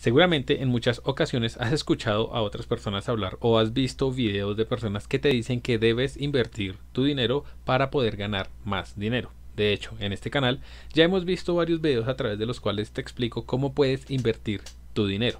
Seguramente en muchas ocasiones has escuchado a otras personas hablar o has visto videos de personas que te dicen que debes invertir tu dinero para poder ganar más dinero. De hecho, en este canal ya hemos visto varios videos a través de los cuales te explico cómo puedes invertir tu dinero.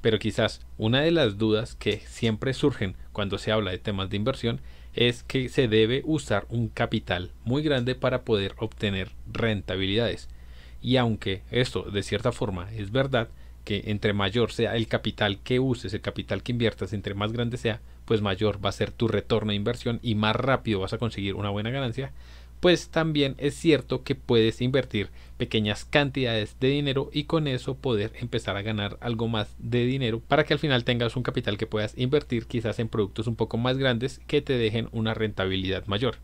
Pero quizás una de las dudas que siempre surgen cuando se habla de temas de inversión es que se debe usar un capital muy grande para poder obtener rentabilidades. Y aunque esto de cierta forma es verdad, que entre mayor sea el capital que uses, el capital que inviertas, entre más grande sea, pues mayor va a ser tu retorno de inversión y más rápido vas a conseguir una buena ganancia, pues también es cierto que puedes invertir pequeñas cantidades de dinero y con eso poder empezar a ganar algo más de dinero para que al final tengas un capital que puedas invertir quizás en productos un poco más grandes que te dejen una rentabilidad mayor.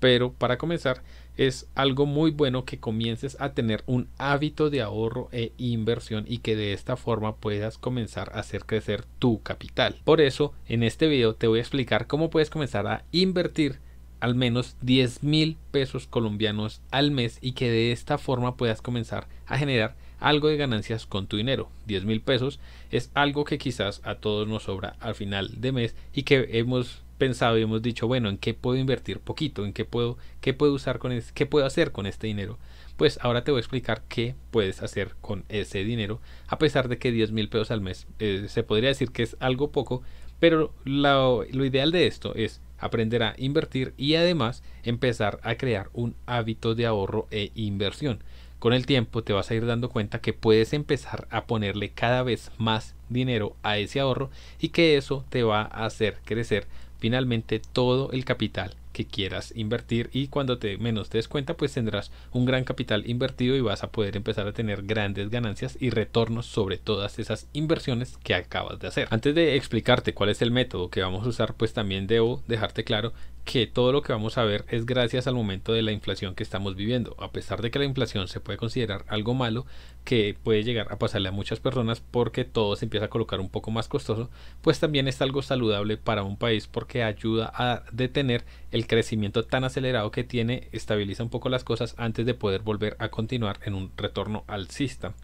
Pero para comenzar, es algo muy bueno que comiences a tener un hábito de ahorro e inversión y que de esta forma puedas comenzar a hacer crecer tu capital. Por eso, en este video te voy a explicar cómo puedes comenzar a invertir al menos 10 mil pesos colombianos al mes y que de esta forma puedas comenzar a generar algo de ganancias con tu dinero. 10 mil pesos es algo que quizás a todos nos sobra al final de mes y que hemos pensado y hemos dicho, bueno, ¿en qué puedo invertir poquito? ¿En qué puedo, qué puedo usar con este, qué puedo hacer con este dinero? Pues ahora te voy a explicar qué puedes hacer con ese dinero, a pesar de que 10 mil pesos al mes eh, se podría decir que es algo poco, pero lo, lo ideal de esto es aprender a invertir y además empezar a crear un hábito de ahorro e inversión. Con el tiempo te vas a ir dando cuenta que puedes empezar a ponerle cada vez más dinero a ese ahorro y que eso te va a hacer crecer finalmente todo el capital que quieras invertir y cuando te menos te des cuenta pues tendrás un gran capital invertido y vas a poder empezar a tener grandes ganancias y retornos sobre todas esas inversiones que acabas de hacer antes de explicarte cuál es el método que vamos a usar pues también debo dejarte claro que todo lo que vamos a ver es gracias al momento de la inflación que estamos viviendo. A pesar de que la inflación se puede considerar algo malo, que puede llegar a pasarle a muchas personas porque todo se empieza a colocar un poco más costoso, pues también es algo saludable para un país porque ayuda a detener el crecimiento tan acelerado que tiene, estabiliza un poco las cosas antes de poder volver a continuar en un retorno alcista.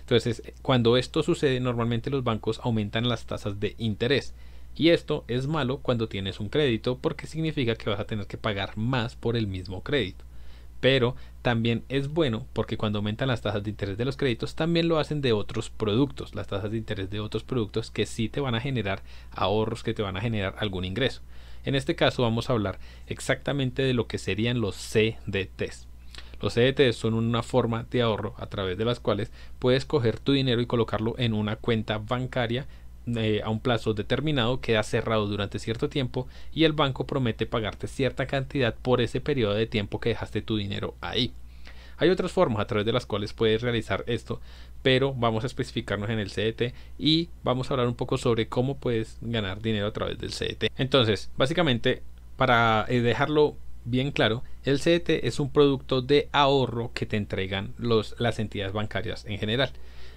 Entonces, cuando esto sucede, normalmente los bancos aumentan las tasas de interés. Y esto es malo cuando tienes un crédito porque significa que vas a tener que pagar más por el mismo crédito. Pero también es bueno porque cuando aumentan las tasas de interés de los créditos también lo hacen de otros productos, las tasas de interés de otros productos que sí te van a generar ahorros, que te van a generar algún ingreso. En este caso vamos a hablar exactamente de lo que serían los CDTs. Los CDTs son una forma de ahorro a través de las cuales puedes coger tu dinero y colocarlo en una cuenta bancaria eh, a un plazo determinado queda cerrado durante cierto tiempo y el banco promete pagarte cierta cantidad por ese periodo de tiempo que dejaste tu dinero ahí. Hay otras formas a través de las cuales puedes realizar esto, pero vamos a especificarnos en el CDT y vamos a hablar un poco sobre cómo puedes ganar dinero a través del CDT. Entonces, básicamente, para eh, dejarlo bien claro, el CDT es un producto de ahorro que te entregan las entidades bancarias en general.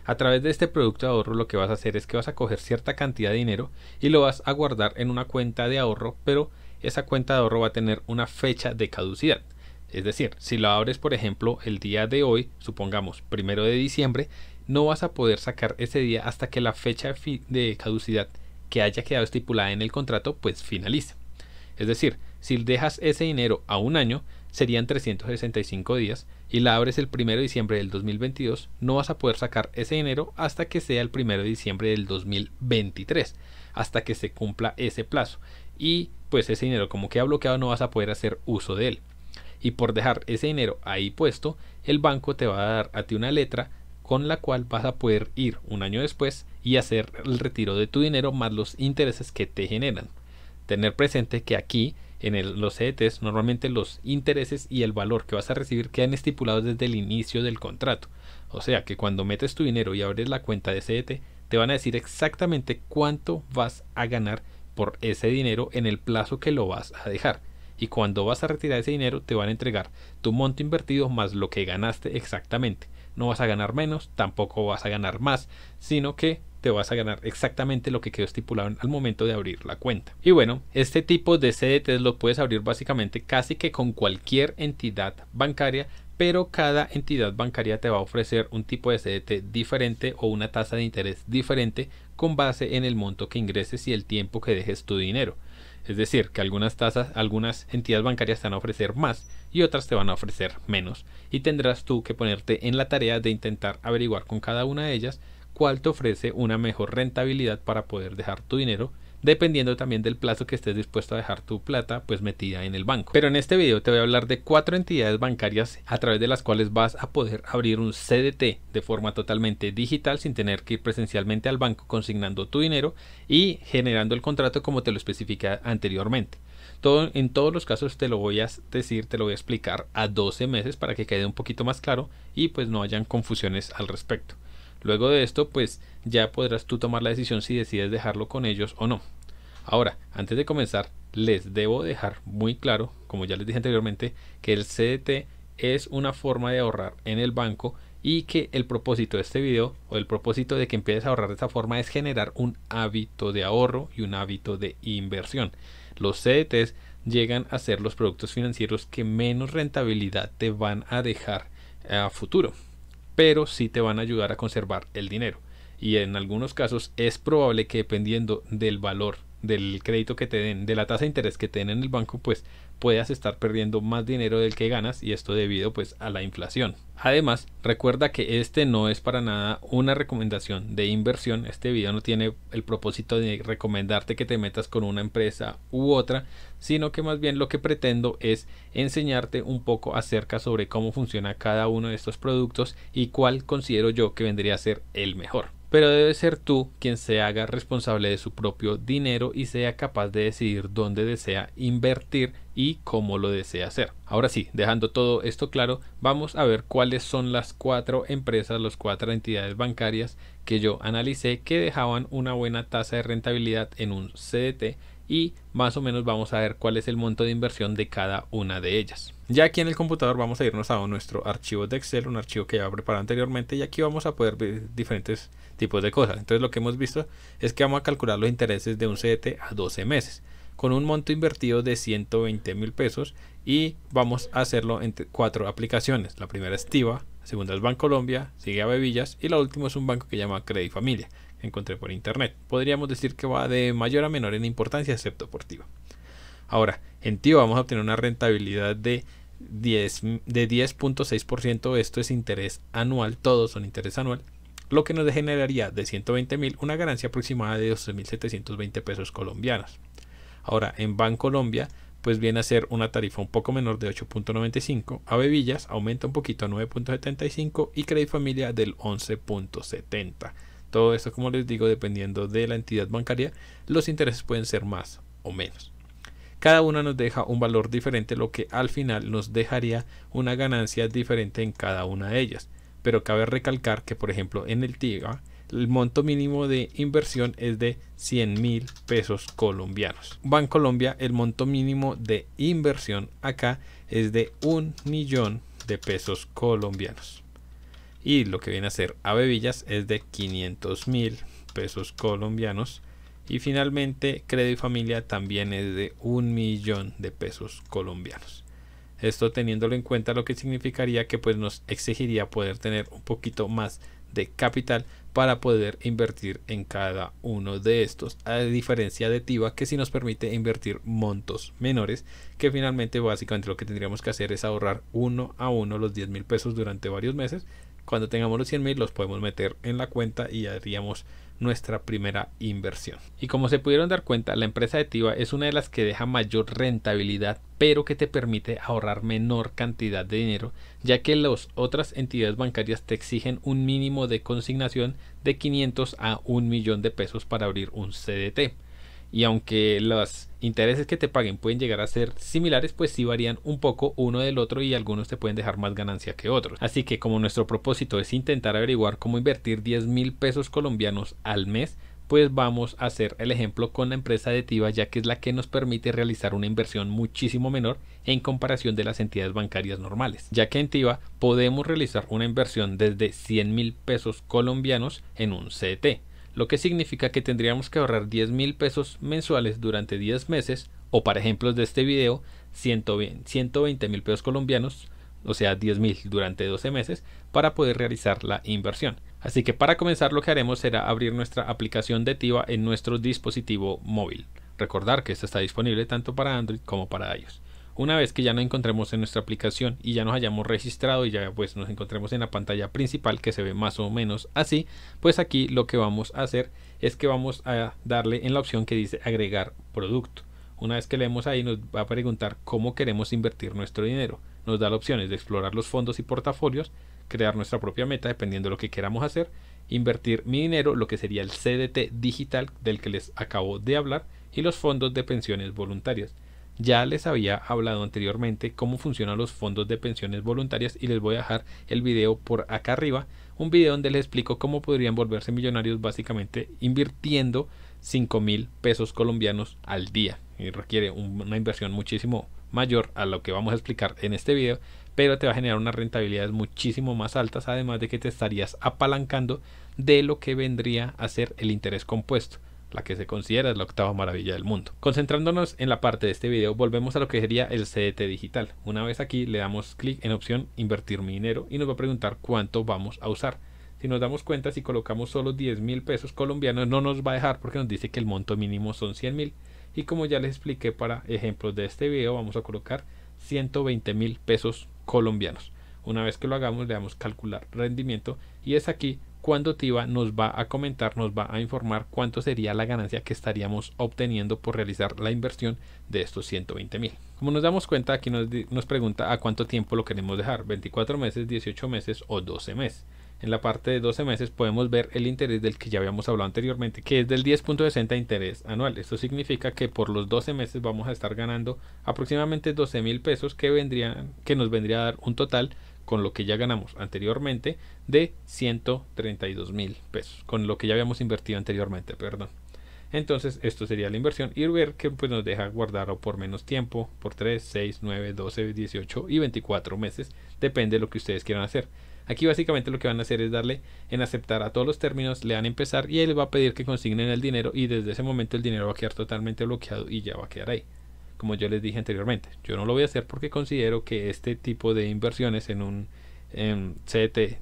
A través de este producto de ahorro lo que vas a hacer es que vas a coger cierta cantidad de dinero y lo vas a guardar en una cuenta de ahorro, pero esa cuenta de ahorro va a tener una fecha de caducidad. Es decir, si lo abres por ejemplo el día de hoy, supongamos primero de diciembre, no vas a poder sacar ese día hasta que la fecha de caducidad que haya quedado estipulada en el contrato pues finalice. Es decir, si dejas ese dinero a un año, serían 365 días, y la abres el 1 de diciembre del 2022, no vas a poder sacar ese dinero hasta que sea el 1 de diciembre del 2023, hasta que se cumpla ese plazo. Y pues ese dinero como que ha bloqueado no vas a poder hacer uso de él. Y por dejar ese dinero ahí puesto, el banco te va a dar a ti una letra con la cual vas a poder ir un año después y hacer el retiro de tu dinero más los intereses que te generan. Tener presente que aquí en los CDTs e normalmente los intereses y el valor que vas a recibir quedan estipulados desde el inicio del contrato. O sea que cuando metes tu dinero y abres la cuenta de CDT, e te van a decir exactamente cuánto vas a ganar por ese dinero en el plazo que lo vas a dejar. Y cuando vas a retirar ese dinero, te van a entregar tu monto invertido más lo que ganaste exactamente. No vas a ganar menos, tampoco vas a ganar más, sino que te vas a ganar exactamente lo que quedó estipulado al momento de abrir la cuenta. Y bueno, este tipo de CDTs lo puedes abrir básicamente casi que con cualquier entidad bancaria pero cada entidad bancaria te va a ofrecer un tipo de CDT diferente o una tasa de interés diferente con base en el monto que ingreses y el tiempo que dejes tu dinero. Es decir, que algunas tasas, algunas entidades bancarias te van a ofrecer más y otras te van a ofrecer menos. Y tendrás tú que ponerte en la tarea de intentar averiguar con cada una de ellas cual te ofrece una mejor rentabilidad para poder dejar tu dinero dependiendo también del plazo que estés dispuesto a dejar tu plata pues metida en el banco. Pero en este video te voy a hablar de cuatro entidades bancarias a través de las cuales vas a poder abrir un CDT de forma totalmente digital sin tener que ir presencialmente al banco consignando tu dinero y generando el contrato como te lo especifica anteriormente. Todo, en todos los casos te lo voy a decir, te lo voy a explicar a 12 meses para que quede un poquito más claro y pues no hayan confusiones al respecto. Luego de esto, pues ya podrás tú tomar la decisión si decides dejarlo con ellos o no. Ahora, antes de comenzar, les debo dejar muy claro, como ya les dije anteriormente, que el CDT es una forma de ahorrar en el banco y que el propósito de este video o el propósito de que empieces a ahorrar de esta forma es generar un hábito de ahorro y un hábito de inversión. Los CDTs llegan a ser los productos financieros que menos rentabilidad te van a dejar a futuro pero sí te van a ayudar a conservar el dinero. Y en algunos casos es probable que dependiendo del valor del crédito que te den, de la tasa de interés que te den en el banco, pues puedas estar perdiendo más dinero del que ganas y esto debido pues a la inflación. Además, recuerda que este no es para nada una recomendación de inversión. Este video no tiene el propósito de recomendarte que te metas con una empresa u otra, sino que más bien lo que pretendo es enseñarte un poco acerca sobre cómo funciona cada uno de estos productos y cuál considero yo que vendría a ser el mejor. Pero debe ser tú quien se haga responsable de su propio dinero y sea capaz de decidir dónde desea invertir y cómo lo desea hacer. Ahora sí, dejando todo esto claro, vamos a ver cuáles son las cuatro empresas, las cuatro entidades bancarias que yo analicé que dejaban una buena tasa de rentabilidad en un CDT y más o menos vamos a ver cuál es el monto de inversión de cada una de ellas. Ya aquí en el computador vamos a irnos a nuestro archivo de Excel, un archivo que ya preparado anteriormente y aquí vamos a poder ver diferentes tipos de cosas. Entonces lo que hemos visto es que vamos a calcular los intereses de un CDT a 12 meses con un monto invertido de 120 mil pesos y vamos a hacerlo en cuatro aplicaciones. La primera es Tiva, la segunda es Bancolombia, sigue a Bebillas y la última es un banco que llama Credit Familia, que encontré por internet. Podríamos decir que va de mayor a menor en importancia excepto por Tiva. Ahora, en Tiva vamos a obtener una rentabilidad de 10, de 10.6%, esto es interés anual, todos son interés anual, lo que nos generaría de 120 mil una ganancia aproximada de 12.720 pesos colombianos. Ahora, en Bancolombia, pues viene a ser una tarifa un poco menor de 8.95, a Bebillas aumenta un poquito a 9.75 y Credit Familia del 11.70. Todo esto, como les digo, dependiendo de la entidad bancaria, los intereses pueden ser más o menos. Cada una nos deja un valor diferente, lo que al final nos dejaría una ganancia diferente en cada una de ellas. Pero cabe recalcar que, por ejemplo, en el TIGA el monto mínimo de inversión es de 100 mil pesos colombianos. Bancolombia, el monto mínimo de inversión acá es de un millón de pesos colombianos. Y lo que viene a ser Bebillas es de 500 mil pesos colombianos. Y finalmente, Crédito y Familia también es de un millón de pesos colombianos. Esto teniéndolo en cuenta lo que significaría que pues nos exigiría poder tener un poquito más de capital para poder invertir en cada uno de estos, a diferencia de TIVA que si sí nos permite invertir montos menores, que finalmente básicamente lo que tendríamos que hacer es ahorrar uno a uno los 10 mil pesos durante varios meses, cuando tengamos los 100 mil los podemos meter en la cuenta y haríamos nuestra primera inversión. Y como se pudieron dar cuenta, la empresa de es una de las que deja mayor rentabilidad, pero que te permite ahorrar menor cantidad de dinero, ya que las otras entidades bancarias te exigen un mínimo de consignación de 500 a 1 millón de pesos para abrir un CDT. Y aunque los intereses que te paguen pueden llegar a ser similares, pues sí varían un poco uno del otro y algunos te pueden dejar más ganancia que otros. Así que como nuestro propósito es intentar averiguar cómo invertir 10 mil pesos colombianos al mes, pues vamos a hacer el ejemplo con la empresa de Tiva ya que es la que nos permite realizar una inversión muchísimo menor en comparación de las entidades bancarias normales, ya que en Tiva podemos realizar una inversión desde 100 mil pesos colombianos en un CT lo que significa que tendríamos que ahorrar 10 mil pesos mensuales durante 10 meses, o para ejemplos de este video, 120 mil pesos colombianos, o sea 10 mil durante 12 meses, para poder realizar la inversión. Así que para comenzar lo que haremos será abrir nuestra aplicación de TIVA en nuestro dispositivo móvil. Recordar que esta está disponible tanto para Android como para iOS. Una vez que ya nos encontremos en nuestra aplicación y ya nos hayamos registrado y ya pues nos encontremos en la pantalla principal que se ve más o menos así, pues aquí lo que vamos a hacer es que vamos a darle en la opción que dice agregar producto. Una vez que leemos ahí nos va a preguntar cómo queremos invertir nuestro dinero. Nos da la opciones de explorar los fondos y portafolios, crear nuestra propia meta dependiendo de lo que queramos hacer, invertir mi dinero, lo que sería el CDT digital del que les acabo de hablar, y los fondos de pensiones voluntarias. Ya les había hablado anteriormente cómo funcionan los fondos de pensiones voluntarias y les voy a dejar el video por acá arriba, un video donde les explico cómo podrían volverse millonarios básicamente invirtiendo 5 mil pesos colombianos al día y requiere una inversión muchísimo mayor a lo que vamos a explicar en este video, pero te va a generar unas rentabilidades muchísimo más altas, además de que te estarías apalancando de lo que vendría a ser el interés compuesto la que se considera la octava maravilla del mundo. Concentrándonos en la parte de este video, volvemos a lo que sería el CDT digital. Una vez aquí le damos clic en opción invertir mi dinero y nos va a preguntar cuánto vamos a usar. Si nos damos cuenta, si colocamos solo 10 mil pesos colombianos no nos va a dejar porque nos dice que el monto mínimo son 100 mil. Y como ya les expliqué para ejemplos de este video, vamos a colocar 120 mil pesos colombianos. Una vez que lo hagamos, le damos calcular rendimiento y es aquí cuando TIVA nos va a comentar, nos va a informar cuánto sería la ganancia que estaríamos obteniendo por realizar la inversión de estos 120 mil. Como nos damos cuenta, aquí nos, pregunta a cuánto tiempo lo queremos dejar, 24 meses, 18 meses o 12 meses. En la parte de 12 meses podemos ver el interés del que ya habíamos hablado anteriormente, que es del 10.60 interés anual. Esto significa que por los 12 meses vamos a estar ganando aproximadamente 12 mil pesos que, vendrían, que nos vendría a dar un total con lo que ya ganamos anteriormente de 132 mil pesos, con lo que ya habíamos invertido anteriormente, perdón. Entonces, esto sería la inversión y ver que pues, nos deja o por menos tiempo, por 3, 6, 9, 12, 18 y 24 meses, depende de lo que ustedes quieran hacer. Aquí básicamente lo que van a hacer es darle en aceptar a todos los términos, le dan a empezar y él va a pedir que consignen el dinero y desde ese momento el dinero va a quedar totalmente bloqueado y ya va a quedar ahí como ya les dije anteriormente. Yo no lo voy a hacer porque considero que este tipo de inversiones en un en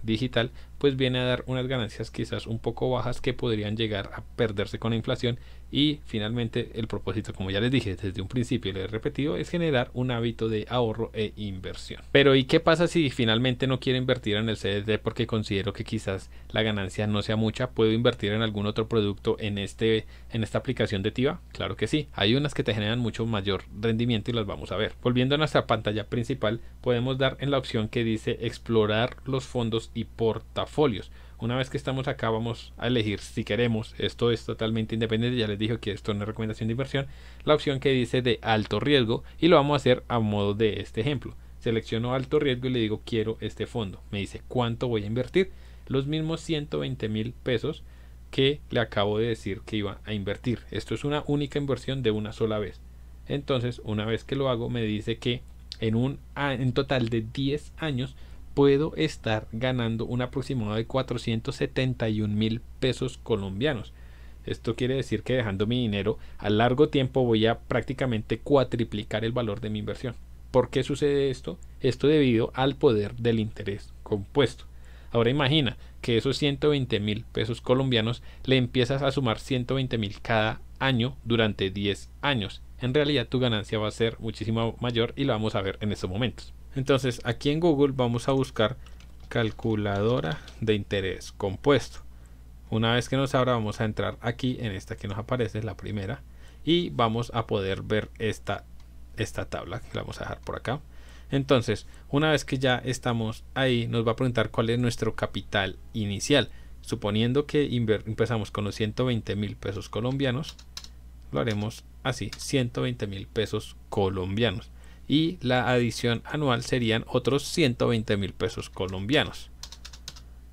digital pues viene a dar unas ganancias quizás un poco bajas que podrían llegar a perderse con la inflación y finalmente el propósito, como ya les dije desde un principio y les he repetido, es generar un hábito de ahorro e inversión. Pero ¿y qué pasa si finalmente no quiero invertir en el CDD porque considero que quizás la ganancia no sea mucha? ¿Puedo invertir en algún otro producto en, este, en esta aplicación de TIVA? Claro que sí, hay unas que te generan mucho mayor rendimiento y las vamos a ver. Volviendo a nuestra pantalla principal, podemos dar en la opción que dice explorar los fondos y portafolios. Una vez que estamos acá vamos a elegir si queremos, esto es totalmente independiente, ya les dije que esto no es recomendación de inversión, la opción que dice de alto riesgo y lo vamos a hacer a modo de este ejemplo. Selecciono alto riesgo y le digo quiero este fondo. Me dice cuánto voy a invertir, los mismos 120 mil pesos que le acabo de decir que iba a invertir. Esto es una única inversión de una sola vez. Entonces, una vez que lo hago, me dice que en un, en total de 10 años puedo estar ganando un aproximado de 471 mil pesos colombianos. Esto quiere decir que dejando mi dinero a largo tiempo voy a prácticamente cuatriplicar el valor de mi inversión. ¿Por qué sucede esto? Esto debido al poder del interés compuesto. Ahora imagina que esos 120 mil pesos colombianos le empiezas a sumar 120 mil cada año durante 10 años. En realidad tu ganancia va a ser muchísimo mayor y lo vamos a ver en estos momentos. Entonces aquí en Google vamos a buscar calculadora de interés compuesto. Una vez que nos abra vamos a entrar aquí en esta que nos aparece, la primera, y vamos a poder ver esta, esta tabla que la vamos a dejar por acá. Entonces, una vez que ya estamos ahí, nos va a preguntar cuál es nuestro capital inicial. Suponiendo que empezamos con los 120 mil pesos colombianos, lo haremos así, 120 mil pesos colombianos y la adición anual serían otros 120 mil pesos colombianos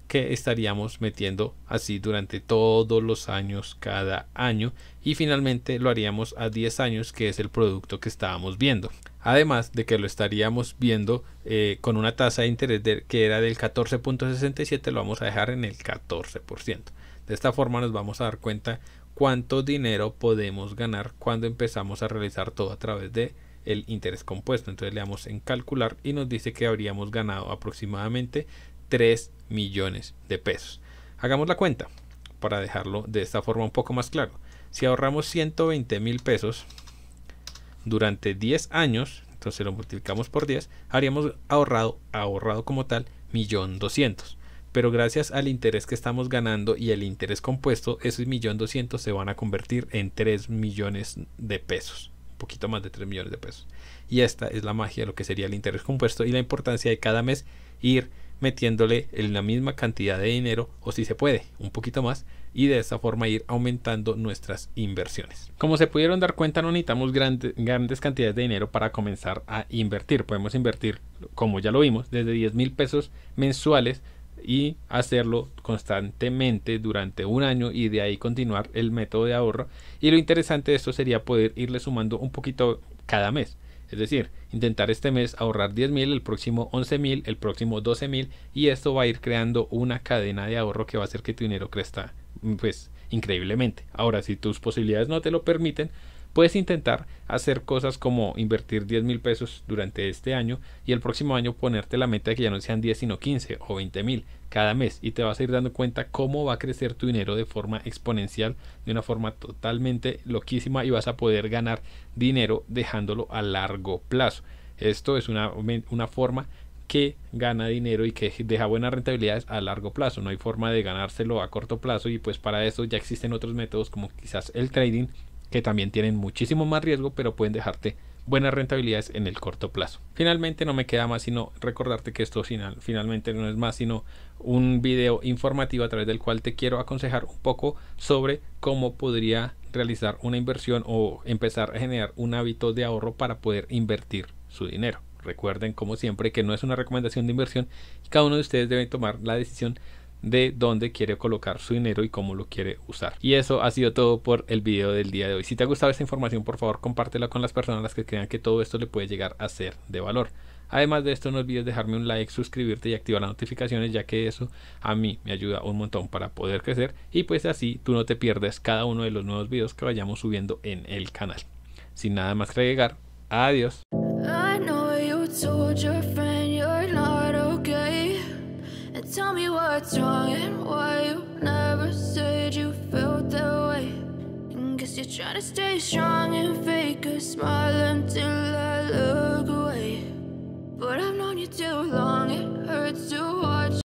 que estaríamos metiendo así durante todos los años cada año y finalmente lo haríamos a 10 años que es el producto que estábamos viendo además de que lo estaríamos viendo eh, con una tasa de interés que era del 14.67 lo vamos a dejar en el 14% de esta forma nos vamos a dar cuenta cuánto dinero podemos ganar cuando empezamos a realizar todo a través de el interés compuesto. Entonces le damos en calcular y nos dice que habríamos ganado aproximadamente 3 millones de pesos. Hagamos la cuenta para dejarlo de esta forma un poco más claro. Si ahorramos 120 mil pesos durante 10 años, entonces lo multiplicamos por 10, habríamos ahorrado, ahorrado como tal, millón 1.200.000 pero gracias al interés que estamos ganando y el interés compuesto, esos 1.200.000 se van a convertir en 3 millones de pesos poquito más de 3 millones de pesos. Y esta es la magia de lo que sería el interés compuesto y la importancia de cada mes ir metiéndole en la misma cantidad de dinero o si se puede un poquito más y de esa forma ir aumentando nuestras inversiones. Como se pudieron dar cuenta no necesitamos grandes, grandes cantidades de dinero para comenzar a invertir. Podemos invertir como ya lo vimos desde 10 mil pesos mensuales y hacerlo constantemente durante un año y de ahí continuar el método de ahorro. Y lo interesante de esto sería poder irle sumando un poquito cada mes. Es decir, intentar este mes ahorrar 10 mil, el próximo 11 mil, el próximo 12 mil y esto va a ir creando una cadena de ahorro que va a hacer que tu dinero crezca pues increíblemente. Ahora, si tus posibilidades no te lo permiten, Puedes intentar hacer cosas como invertir 10 mil pesos durante este año y el próximo año ponerte la meta de que ya no sean 10 sino 15 o 20 mil cada mes y te vas a ir dando cuenta cómo va a crecer tu dinero de forma exponencial, de una forma totalmente loquísima y vas a poder ganar dinero dejándolo a largo plazo. Esto es una, una forma que gana dinero y que deja buenas rentabilidades a largo plazo. No hay forma de ganárselo a corto plazo y pues para eso ya existen otros métodos como quizás el trading que también tienen muchísimo más riesgo, pero pueden dejarte buenas rentabilidades en el corto plazo. Finalmente no me queda más sino recordarte que esto final, finalmente no es más sino un video informativo a través del cual te quiero aconsejar un poco sobre cómo podría realizar una inversión o empezar a generar un hábito de ahorro para poder invertir su dinero. Recuerden como siempre que no es una recomendación de inversión y cada uno de ustedes debe tomar la decisión de dónde quiere colocar su dinero y cómo lo quiere usar. Y eso ha sido todo por el video del día de hoy. Si te ha gustado esta información, por favor, compártela con las personas que crean que todo esto le puede llegar a ser de valor. Además de esto, no olvides dejarme un like, suscribirte y activar las notificaciones, ya que eso a mí me ayuda un montón para poder crecer y pues así tú no te pierdes cada uno de los nuevos videos que vayamos subiendo en el canal. Sin nada más que agregar, adiós. Tell me what's wrong and why you never said you felt that way. And guess you're trying to stay strong and fake a smile until I look away. But I've known you too long, it hurts to watch.